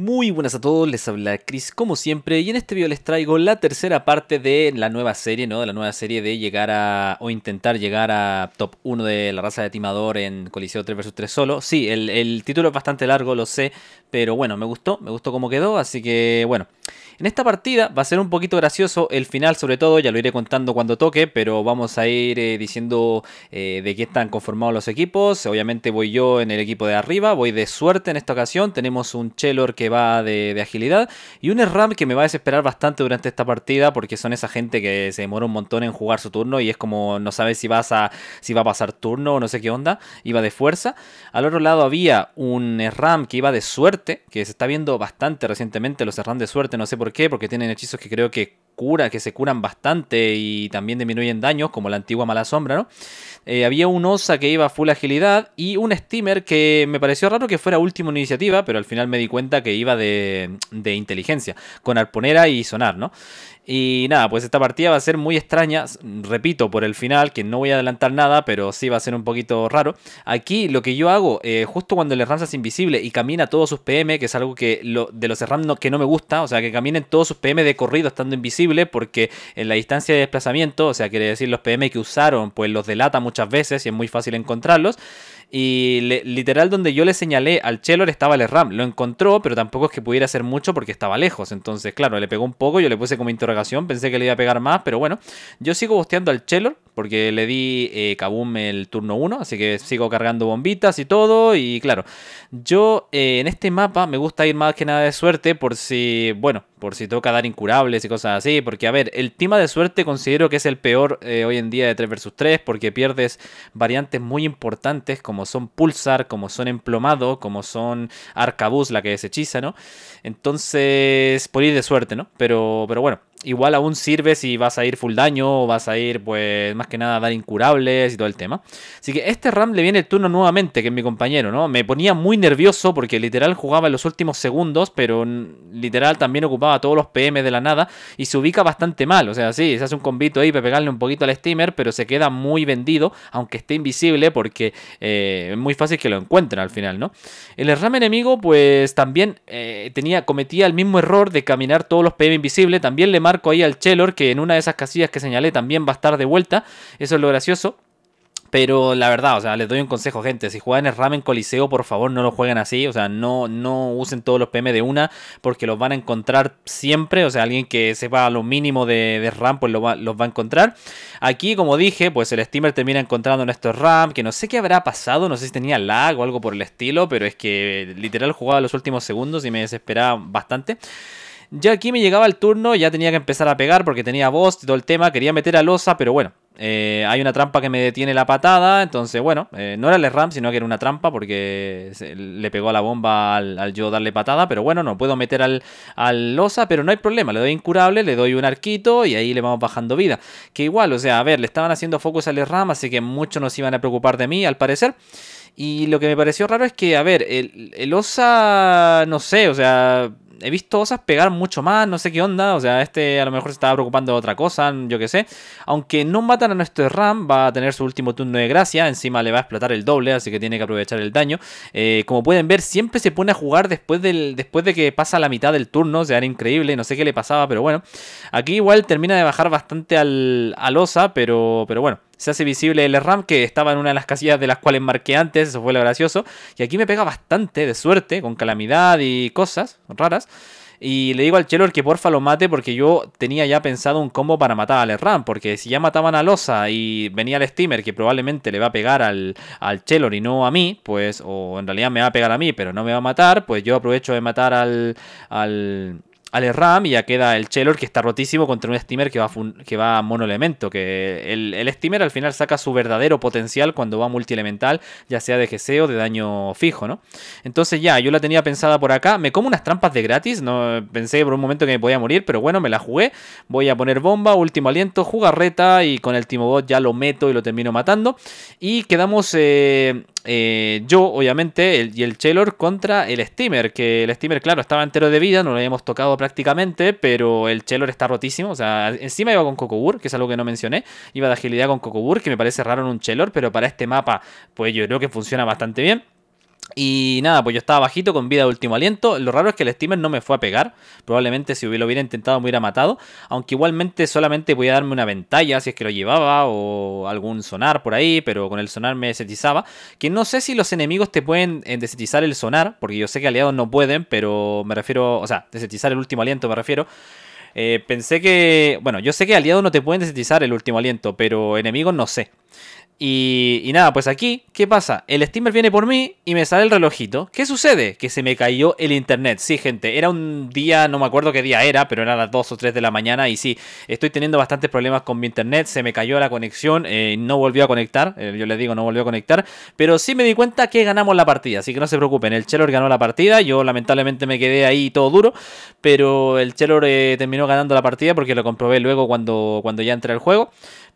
Muy buenas a todos, les habla Chris como siempre y en este video les traigo la tercera parte de la nueva serie, ¿no? De la nueva serie de llegar a o intentar llegar a top 1 de la raza de timador en Coliseo 3 vs 3 solo. Sí, el, título es bastante largo, lo sé, pero bueno, me gustó, me gustó cómo quedó, así que bueno. En esta partida va a ser un poquito gracioso el final sobre todo, ya lo iré contando cuando toque, pero vamos a ir eh, diciendo eh, de qué están conformados los equipos. Obviamente voy yo en el equipo de arriba, voy de suerte en esta ocasión, tenemos un Chelor que va de, agilidad. Y un Ram que me va a desesperar bastante durante esta partida porque son esa gente que se demora un montón en jugar su turno y es como no sabes si vas a si va a pasar turno o no sé qué onda, iba de fuerza. Al otro lado había un Ram que iba de suerte, que se está viendo bastante recientemente los Ram de suerte, no sé por qué, porque tienen hechizos que creo que cura, que se curan bastante y también disminuyen daños, como la antigua mala sombra, ¿no? Eh, había un Osa que iba a full agilidad y un Steamer que me pareció raro que fuera último en iniciativa, pero al final me di cuenta que iba de, inteligencia, con arponera y sonar, ¿no? Y nada, pues esta partida va a ser muy extraña, repito, por el final, que no voy a adelantar nada, pero sí va a ser un poquito raro. Aquí lo que yo hago, eh, justo cuando el Erram invisible y camina todos sus PM, que es algo que de los Ram que no me gusta, o sea, que caminen todos sus PM de corrido estando invisible, porque en la distancia de desplazamiento, o sea, quiere decir los PM que usaron, pues los delata muchas veces y es muy fácil encontrarlos. Y literal donde yo le señalé al Chelor estaba el RAM. Lo encontró, pero tampoco es que pudiera hacer mucho porque estaba lejos. Entonces, claro, le pegó un poco, yo le puse como interrogación, pensé que le iba a pegar más, pero bueno. Yo sigo bosteando al Chelor porque le di eh, el turno 1, así que sigo cargando bombitas y todo. Y claro, yo eh, en este mapa me gusta ir más que nada de suerte por si, bueno, por si toca dar incurables y cosas así. Porque, a ver, el tema de suerte considero que es el peor eh, hoy en día de 3 vs 3 porque pierdes variantes muy importantes como como son Pulsar, como son Emplomado, como son Arcabuz, la que es hechiza, ¿no? Entonces, por ir de suerte, ¿no? Pero, pero bueno igual aún sirve si vas a ir full daño o vas a ir, pues, más que nada a dar incurables y todo el tema. Así que este RAM le viene el turno nuevamente, que es mi compañero, ¿no? Me ponía muy nervioso porque literal jugaba en los últimos segundos, pero literal también ocupaba todos los PM de la nada y se ubica bastante mal. O sea, sí, se hace un convito ahí para pegarle un poquito al steamer, pero se queda muy vendido, aunque esté invisible, porque eh, es muy fácil que lo encuentren al final, ¿no? El RAM enemigo, pues, también eh, tenía, cometía el mismo error de caminar todos los PM invisibles, también le marco ahí al Chelor, que en una de esas casillas que señalé también va a estar de vuelta. Eso es lo gracioso. Pero la verdad, o sea, les doy un consejo, gente. Si juegan el ramen coliseo, por favor, no lo jueguen así. O sea, no, no usen todos los PM de una, porque los van a encontrar siempre. O sea, alguien que sepa lo mínimo de, de RAM, pues los va a encontrar. Aquí, como dije, pues el steamer termina encontrando nuestro RAM, que no sé qué habrá pasado, no sé si tenía lag o algo por el estilo, pero es que literal jugaba los últimos segundos y me desesperaba bastante. Ya aquí me llegaba el turno, ya tenía que empezar a pegar porque tenía boss y todo el tema. Quería meter a Losa, pero bueno, eh, hay una trampa que me detiene la patada. Entonces, bueno, eh, no era el RAM, sino que era una trampa porque le pegó a la bomba al, yo darle patada. Pero bueno, no puedo meter al, al, Losa, pero no hay problema. Le doy incurable, le doy un arquito y ahí le vamos bajando vida. Que igual, o sea, a ver, le estaban haciendo focus al RAM, así que muchos nos iban a preocupar de mí, al parecer. Y lo que me pareció raro es que, a ver, el, el Osa, no sé, o sea, he visto osas pegar mucho más, no sé qué onda. O sea, este a lo mejor se estaba preocupando de otra cosa, yo qué sé. Aunque no matan a nuestro RAM, va a tener su último turno de gracia. Encima le va a explotar el doble, así que tiene que aprovechar el daño. Eh, como pueden ver, siempre se pone a jugar después, del, después de que pasa la mitad del turno. O sea, era increíble, no sé qué le pasaba, pero bueno. Aquí igual termina de bajar bastante al, al osa, pero, pero bueno se hace visible el RAM que estaba en una de las casillas de las cuales marqué antes, eso fue lo gracioso. Y aquí me pega bastante, de suerte, con calamidad y cosas raras. Y le digo al Chelor que porfa lo mate porque yo tenía ya pensado un combo para matar al ram Porque si ya mataban a Losa y venía el Steamer que probablemente le va a pegar al, al Chelor y no a mí, pues, o en realidad me va a pegar a mí pero no me va a matar, pues yo aprovecho de matar al, al, al Ram y ya queda el Chelor que está rotísimo contra un steamer que va, que va a monoelemento. Que el, el, steamer al final saca su verdadero potencial cuando va multielemental, ya sea de GC o de daño fijo, ¿no? Entonces ya, yo la tenía pensada por acá. Me como unas trampas de gratis. No pensé por un momento que me podía morir, pero bueno, me la jugué. Voy a poner bomba, último aliento, jugarreta y con el Timobot ya lo meto y lo termino matando. Y quedamos. Eh, eh, yo, obviamente, y el Chelor contra el Steamer. Que el Steamer, claro, estaba entero de vida, no lo habíamos tocado prácticamente, pero el Chelor está rotísimo. O sea, encima iba con Cocobur, que es algo que no mencioné. Iba de agilidad con Cocobur, que me parece raro en un Chelor, pero para este mapa, pues yo creo que funciona bastante bien. Y nada, pues yo estaba bajito con vida de último aliento. Lo raro es que el steamer no me fue a pegar. Probablemente si lo hubiera intentado me hubiera matado. Aunque igualmente solamente voy a darme una ventalla si es que lo llevaba o algún sonar por ahí. Pero con el sonar me desetizaba. Que no sé si los enemigos te pueden eh, desetizar el sonar. Porque yo sé que aliados no pueden. Pero me refiero, o sea, desetizar el último aliento me refiero. Eh, pensé que, bueno, yo sé que aliados no te pueden desetizar el último aliento. Pero enemigos no sé. Y, nada, pues aquí, ¿qué pasa? El steamer viene por mí y me sale el relojito. ¿Qué sucede? Que se me cayó el internet. Sí, gente, era un día, no me acuerdo qué día era, pero era las 2 o 3 de la mañana. Y sí, estoy teniendo bastantes problemas con mi internet. Se me cayó la conexión, y eh, no volvió a conectar. Eh, yo les digo, no volvió a conectar. Pero sí me di cuenta que ganamos la partida. Así que no se preocupen, el Chelor ganó la partida. Yo lamentablemente me quedé ahí todo duro. Pero el Chelor eh, terminó ganando la partida porque lo comprobé luego cuando, cuando ya entré al juego.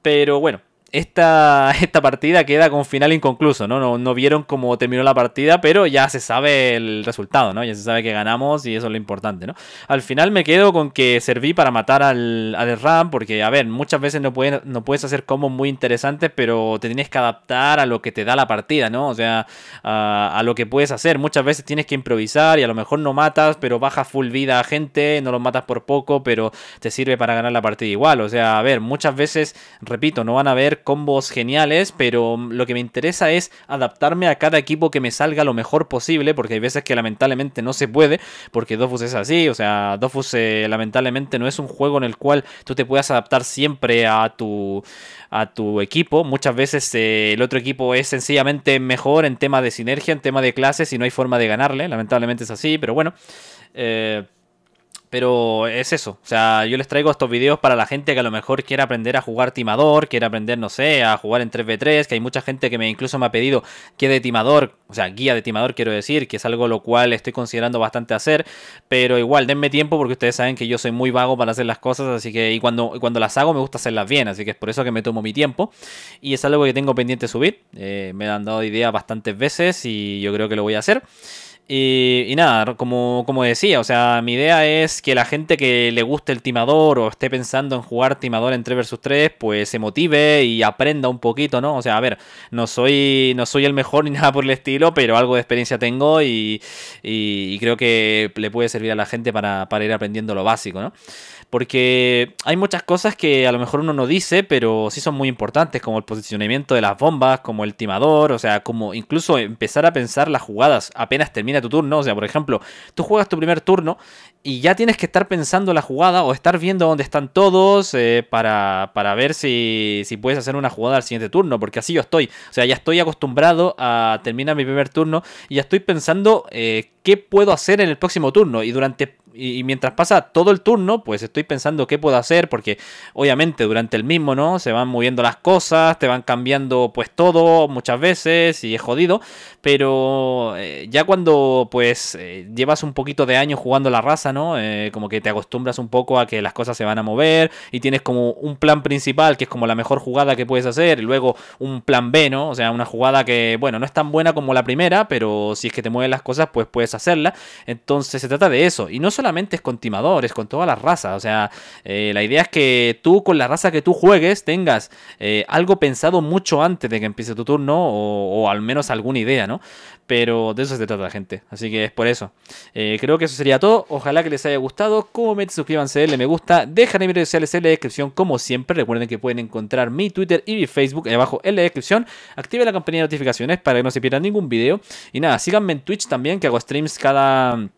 Pero bueno, esta, esta partida queda con final inconcluso, ¿no? ¿no? vieron cómo terminó la partida, pero ya se sabe el resultado, ¿no? Ya se sabe que ganamos y eso es lo importante, ¿no? Al final me quedo con que serví para matar al, al RAM, porque, a ver, muchas veces no puedes, no puedes hacer combos muy interesantes, pero te tienes que adaptar a lo que te da la partida, ¿no? O sea, a, a, lo que puedes hacer. Muchas veces tienes que improvisar y a lo mejor no matas, pero bajas full vida a gente, no los matas por poco, pero te sirve para ganar la partida igual. O sea, a ver, muchas veces, repito, no van a ver combos geniales, pero lo que me interesa es adaptarme a cada equipo que me salga lo mejor posible, porque hay veces que lamentablemente no se puede, porque Dofus es así, o sea, Dofus eh, lamentablemente no es un juego en el cual tú te puedas adaptar siempre a tu, a tu equipo, muchas veces eh, el otro equipo es sencillamente mejor en tema de sinergia, en tema de clases y no hay forma de ganarle, lamentablemente es así, pero bueno. Eh, pero es eso, o sea, yo les traigo estos videos para la gente que a lo mejor quiere aprender a jugar timador, quiere aprender, no sé, a jugar en 3v3, que hay mucha gente que me incluso me ha pedido que de timador, o sea, guía de timador quiero decir, que es algo lo cual estoy considerando bastante hacer, pero igual denme tiempo porque ustedes saben que yo soy muy vago para hacer las cosas, así que y cuando, cuando las hago me gusta hacerlas bien, así que es por eso que me tomo mi tiempo y es algo que tengo pendiente subir, eh, me han dado idea bastantes veces y yo creo que lo voy a hacer. Y, nada, como, decía, o sea, mi idea es que la gente que le guste el timador o esté pensando en jugar timador en 3 vs 3, pues se motive y aprenda un poquito, ¿no? O sea, a ver, no soy, no soy el mejor ni nada por el estilo, pero algo de experiencia tengo y, y, creo que le puede servir a la gente para, para ir aprendiendo lo básico, ¿no? porque hay muchas cosas que a lo mejor uno no dice, pero sí son muy importantes, como el posicionamiento de las bombas, como el timador, o sea, como incluso empezar a pensar las jugadas apenas termina tu turno, o sea, por ejemplo, tú juegas tu primer turno y ya tienes que estar pensando la jugada o estar viendo dónde están todos eh, para, para, ver si, si puedes hacer una jugada al siguiente turno, porque así yo estoy, o sea, ya estoy acostumbrado a terminar mi primer turno y ya estoy pensando... Eh, qué puedo hacer en el próximo turno. Y durante y, mientras pasa todo el turno, pues estoy pensando qué puedo hacer, porque obviamente durante el mismo, ¿no? Se van moviendo las cosas, te van cambiando pues todo muchas veces y es jodido, pero eh, ya cuando pues eh, llevas un poquito de años jugando la raza, ¿no? Eh, como que te acostumbras un poco a que las cosas se van a mover y tienes como un plan principal, que es como la mejor jugada que puedes hacer, y luego un plan B, ¿no? O sea, una jugada que, bueno, no es tan buena como la primera, pero si es que te mueven las cosas, pues puedes hacerla. Entonces se trata de eso, y no solamente es con timadores, con todas las razas. O sea, eh, la idea es que tú con la raza que tú juegues tengas eh, algo pensado mucho antes de que empiece tu turno o, al menos alguna idea, ¿no? Pero de eso se trata la gente. Así que es por eso. Eh, creo que eso sería todo. Ojalá que les haya gustado. Comenten, suscríbanse, denle me gusta. Dejan mis redes sociales en la descripción como siempre. Recuerden que pueden encontrar mi Twitter y mi Facebook ahí abajo en la descripción. Activen la campanilla de notificaciones para que no se pierdan ningún video. Y nada, síganme en Twitch también que hago streams cada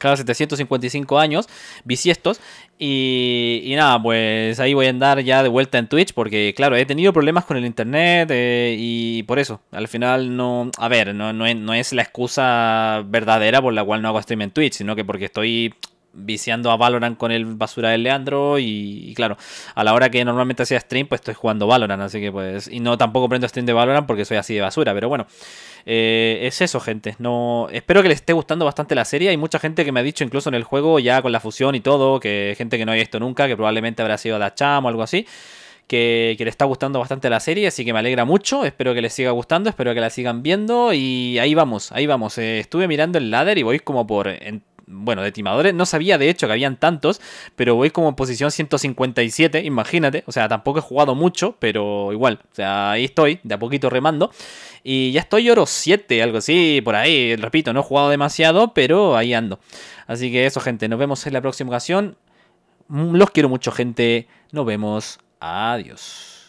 cada 755 años bisiestos. Y, y, nada, pues ahí voy a andar ya de vuelta en Twitch porque, claro, he tenido problemas con el internet eh, y por eso, al final no, a ver, no, no, no, es la excusa verdadera por la cual no hago stream en Twitch, sino que porque estoy viciando a Valorant con el basura de Leandro y, claro, a la hora que normalmente hacía stream, pues estoy jugando Valorant, así que pues, y no tampoco prendo stream de Valorant porque soy así de basura, pero bueno, eh, es eso gente, no, espero que les esté gustando bastante la serie, hay mucha gente que me ha dicho incluso en el juego ya con la fusión y todo, que gente que no ha visto nunca, que probablemente habrá sido Dacham o algo así, que, le está gustando bastante la serie, así que me alegra mucho, espero que les siga gustando, espero que la sigan viendo y ahí vamos, ahí vamos. Eh, estuve mirando el ladder y voy como por bueno, de timadores. No sabía de hecho que habían tantos, pero voy como en posición 157, imagínate. O sea, tampoco he jugado mucho, pero igual. O sea, ahí estoy, de a poquito remando. Y ya estoy oro 7, algo así, por ahí. Repito, no he jugado demasiado, pero ahí ando. Así que eso, gente, nos vemos en la próxima ocasión. Los quiero mucho, gente. Nos vemos. Adiós.